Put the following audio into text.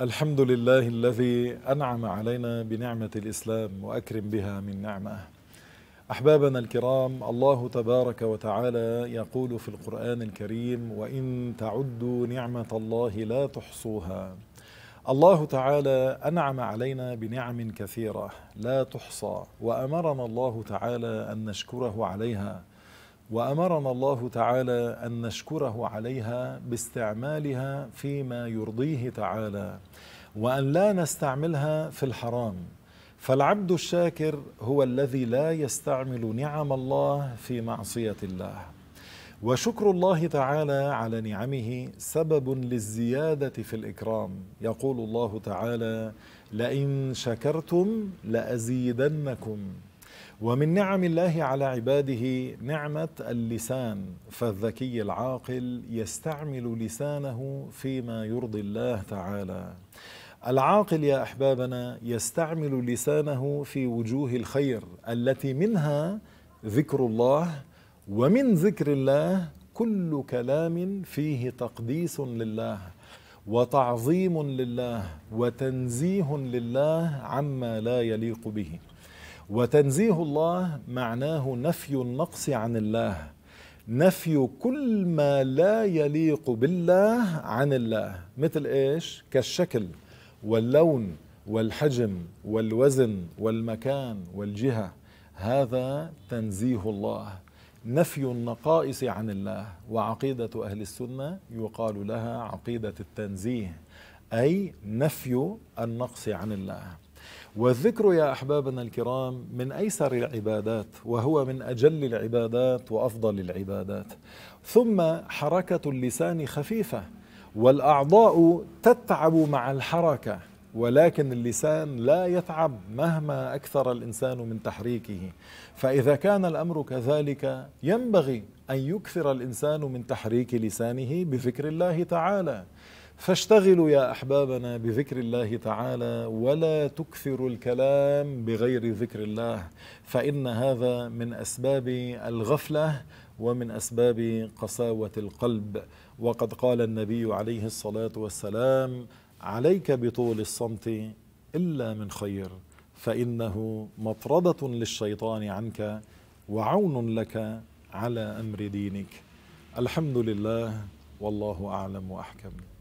الحمد لله الذي أنعم علينا بنعمة الإسلام وأكرم بها من نعمة أحبابنا الكرام الله تبارك وتعالى يقول في القرآن الكريم وإن تعدوا نعمة الله لا تحصوها الله تعالى أنعم علينا بنعم كثيرة لا تحصى وأمرنا الله تعالى أن نشكره عليها وأمرنا الله تعالى أن نشكره عليها باستعمالها فيما يرضيه تعالى وأن لا نستعملها في الحرام فالعبد الشاكر هو الذي لا يستعمل نعم الله في معصية الله وشكر الله تعالى على نعمه سبب للزيادة في الإكرام يقول الله تعالى لئن شكرتم لأزيدنكم ومن نعم الله على عباده نعمة اللسان فالذكي العاقل يستعمل لسانه فيما يرضي الله تعالى العاقل يا احبابنا يستعمل لسانه في وجوه الخير التي منها ذكر الله ومن ذكر الله كل كلام فيه تقديس لله وتعظيم لله وتنزيه لله عما لا يليق به وتنزيه الله معناه نفي النقص عن الله نفي كل ما لا يليق بالله عن الله مثل ايش كالشكل واللون والحجم والوزن والمكان والجهه هذا تنزيه الله نفي النقائص عن الله وعقيده اهل السنه يقال لها عقيده التنزيه اي نفي النقص عن الله والذكر يا أحبابنا الكرام من أيسر العبادات وهو من أجل العبادات وأفضل العبادات ثم حركة اللسان خفيفة والأعضاء تتعب مع الحركة ولكن اللسان لا يتعب مهما أكثر الإنسان من تحريكه فإذا كان الأمر كذلك ينبغي أن يكثر الإنسان من تحريك لسانه بذكر الله تعالى فاشتغلوا يا احبابنا بذكر الله تعالى ولا تكثروا الكلام بغير ذكر الله فان هذا من اسباب الغفله ومن اسباب قساوه القلب وقد قال النبي عليه الصلاه والسلام عليك بطول الصمت الا من خير فانه مطرده للشيطان عنك وعون لك على امر دينك الحمد لله والله اعلم واحكم